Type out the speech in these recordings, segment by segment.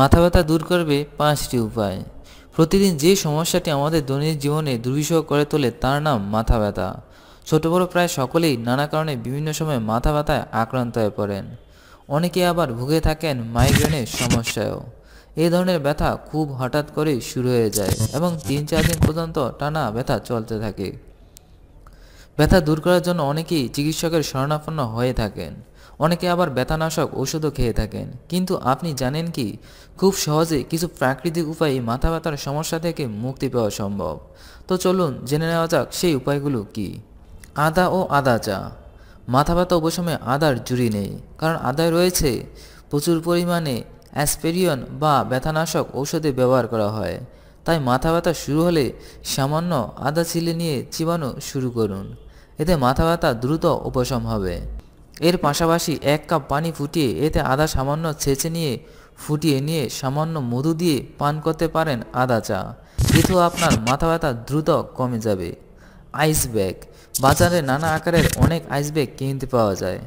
মাথা ব্যথা দূর করবে পাঁচটি উপায় প্রতিদিন যে সমস্যাটি আমাদের দৈনন্দিন জীবনে দুর্বিষহ করে তোলে তার নাম মাথা ব্যথা ছোটো বড় প্রায় সকলেই নানা কারণে বিভিন্ন সময় মাথা ব্যথায় আক্রান্ত হয়ে পড়েন অনেকে আবার ভুগে থাকেন মাইগ্রেনের সমস্যায়ও এই ধরনের ব্যথা খুব হঠাৎ করে শুরু হয়ে যায় এবং তিন চার দিন পর্যন্ত টানা ব্যথা চলতে থাকে ব্যথা দূর করার জন্য অনেকেই চিকিৎসকের শরণাপন্ন হয়ে থাকেন অনেকে আবার ব্যথানাশক ওষুধও খেয়ে থাকেন কিন্তু আপনি জানেন কি খুব সহজে কিছু প্রাকৃতিক উপায়ে মাথা ব্যথার সমস্যা থেকে মুক্তি পাওয়া সম্ভব তো চলুন জেনে নেওয়া যাক সেই উপায়গুলো কি আদা ও আদা চা মাথা ব্যথা উপশমে আদার জুড়ি নেই কারণ আদায় রয়েছে প্রচুর পরিমাণে অ্যাসপেরিয়ন বা ব্যথানাশক ঔষধে ব্যবহার করা হয় তাই মাথা ব্যথা শুরু হলে সামান্য আদা ছিলে নিয়ে চিবানো শুরু করুন এতে মাথা ব্যথা দ্রুত উপশম হবে এর পাশাপাশি এক কাপ পানি ফুটিয়ে এতে আদা সামান্য ছেঁচে নিয়ে ফুটিয়ে নিয়ে সামান্য মধু দিয়ে পান করতে পারেন আদা চা এতেও আপনার মাথা ব্যথা দ্রুত কমে যাবে আইস ব্যাগ বাজারে নানা আকারের অনেক আইস ব্যাগ কিনতে পাওয়া যায়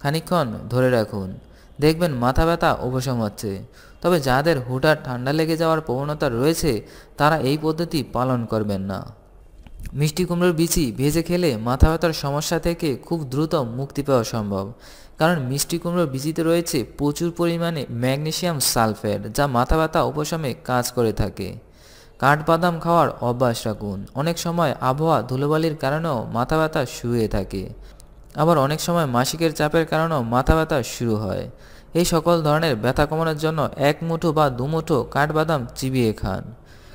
খানিক্ষণ ধরে রাখুন দেখবেন মাথা ব্যথা উপশম হচ্ছে তবে যাদের হুটার ঠান্ডা লেগে যাওয়ার প্রবণতা রয়েছে তারা এই পদ্ধতি পালন করবেন না মিষ্টি কুমড়োর বিচি ভেজে খেলে মাথা ব্যথার সমস্যা থেকে খুব দ্রুত মুক্তি পাওয়া সম্ভব কারণ মিষ্টি কুমড়োর বিচিতে রয়েছে প্রচুর পরিমাণে ম্যাগনেশিয়াম সালফেট যা মাথা ব্যথা উপশমে কাজ করে থাকে কাঠবাদাম খাওয়ার অভ্যাস রাখুন অনেক সময় আবহাওয়া ধুলোবালির কারণেও মাথা ব্যথা শুয়ে থাকে আবার অনেক সময় মাসিকের চাপের কারণেও মাথা ব্যথা শুরু হয় এই সকল ধরনের ব্যথা কমানোর জন্য এক মুঠো বা দুমুঠো কাঠবাদাম চিবিয়ে খান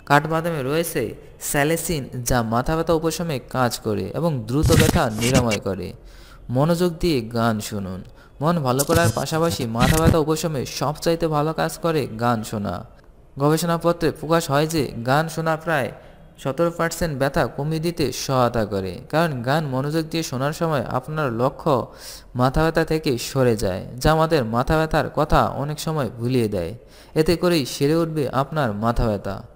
কাঠবাদামে রয়েছে স্যালেসিন যা মাথা ব্যথা উপশমে কাজ করে এবং দ্রুত ব্যথা নিরাময় করে মনোযোগ দিয়ে গান শুনুন মন ভালো করার পাশাপাশি মাথা ব্যথা উপশমে সবচাইতে ভালো কাজ করে গান শোনা গবেষণাপত্রে প্রকাশ হয় যে গান শোনা প্রায় সতেরো পার্সেন্ট ব্যথা কমিয়ে দিতে সহায়তা করে কারণ গান মনোযোগ দিয়ে শোনার সময় আপনার লক্ষ্য মাথা ব্যথা থেকে সরে যায় যা আমাদের মাথা ব্যথার কথা অনেক সময় ভুলিয়ে দেয় এতে করেই সেরে উঠবে আপনার মাথা ব্যথা